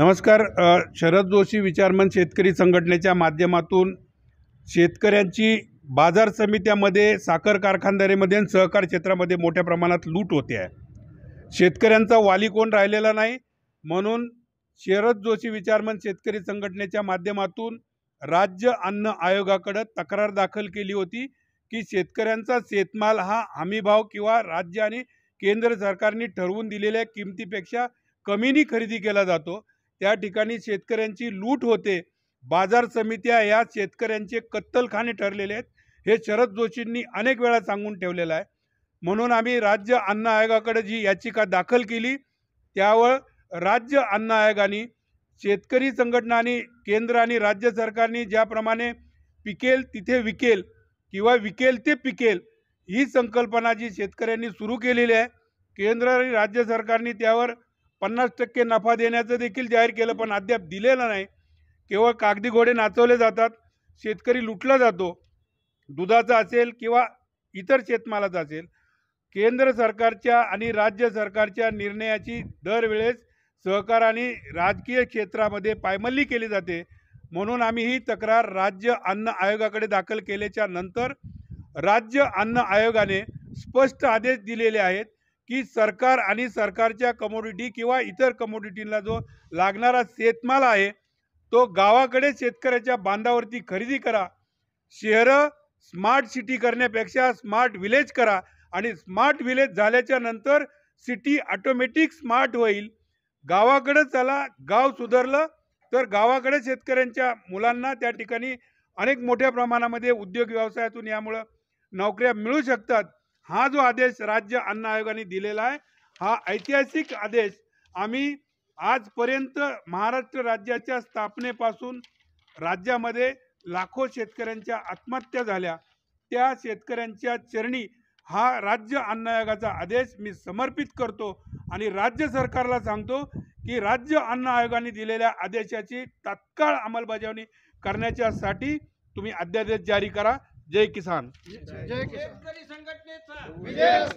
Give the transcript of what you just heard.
नमस्कार शरद जोशी विचारमन शेतकरी संघटनेच्या माध्यमातून शेतकऱ्यांची बाजार समित्यामध्ये साखर कारखानदारीमध्ये आणि सहकार क्षेत्रामध्ये मोठ्या प्रमाणात लूट होते आहे शेतकऱ्यांचा वाली कोण राहिलेला नाही म्हणून शरद जोशी विचारमन शेतकरी संघटनेच्या माध्यमातून राज्य अन्न आयोगाकडं तक्रार दाखल केली होती की शेतकऱ्यांचा शेतमाल हा हमीभाव किंवा राज्य आणि केंद्र सरकारने ठरवून दिलेल्या किमतीपेक्षा कमीनी खरेदी केला जातो त्या ठिकाणी शेतकऱ्यांची लूट होते बाजार समित्या या शेतकऱ्यांचे कत्तलखाने ठरलेले आहेत हे शरद जोशींनी अनेक वेळा सांगून ठेवलेलं आहे म्हणून आम्ही राज्य अन्न आयोगाकडे जी याचिका दाखल केली त्यावर राज्य अन्न आयोगाने शेतकरी संघटनांनी केंद्र आणि राज्य सरकारने ज्याप्रमाणे पिकेल तिथे विकेल किंवा विकेल ते पिकेल ही संकल्पना जी शेतकऱ्यांनी सुरू केलेली आहे केंद्र आणि राज्य सरकारने त्यावर पन्नास टक्के नफा देण्याचं देखील जाहीर केलं पण अद्याप दिलेलं नाही केवळ कागदी घोडे नाचवले जातात शेतकरी लुटला जातो दुधाचा असेल किंवा इतर शेतमालाचा असेल केंद्र सरकारच्या आणि राज्य सरकारच्या निर्णयाची दरवेळेस सहकार आणि राजकीय क्षेत्रामध्ये पायमल्ली केली जाते म्हणून आम्ही ही तक्रार राज्य अन्न आयोगाकडे दाखल केल्याच्या नंतर राज्य अन्न आयोगाने स्पष्ट आदेश दिलेले आहेत की सरकार आणि सरकारच्या कमोडिटी किंवा इतर कमोडिटीला जो लागणारा शेतमाल आहे तो गावाकडे शेतकऱ्याच्या बांधावरती खरेदी करा शहरं स्मार्ट सिटी करण्यापेक्षा स्मार्ट विलेज करा आणि स्मार्ट विलेज झाल्याच्या नंतर सिटी ऑटोमॅटिक स्मार्ट होईल गावाकडे चला गाव सुधारलं तर गावाकडे शेतकऱ्यांच्या मुलांना त्या ठिकाणी अनेक मोठ्या प्रमाणामध्ये उद्योग व्यवसायातून यामुळं नोकऱ्या मिळू शकतात हा जो आदेश राज्य अन्न आयोगाने दिलेला आहे हा ऐतिहासिक आदेश आम्ही आजपर्यंत महाराष्ट्र राज्याच्या स्थापनेपासून राज्यामध्ये लाखो शेतकऱ्यांच्या आत्महत्या झाल्या त्या शेतकऱ्यांच्या चरणी हा राज्य अन्न आयोगाचा आदेश मी समर्पित करतो आणि राज्य सरकारला सांगतो की राज्य अन्न आयोगाने दिलेल्या आदेशाची तात्काळ अंमलबजावणी करण्याच्यासाठी तुम्ही अध्यादेश जारी करा जय किसान जय किसान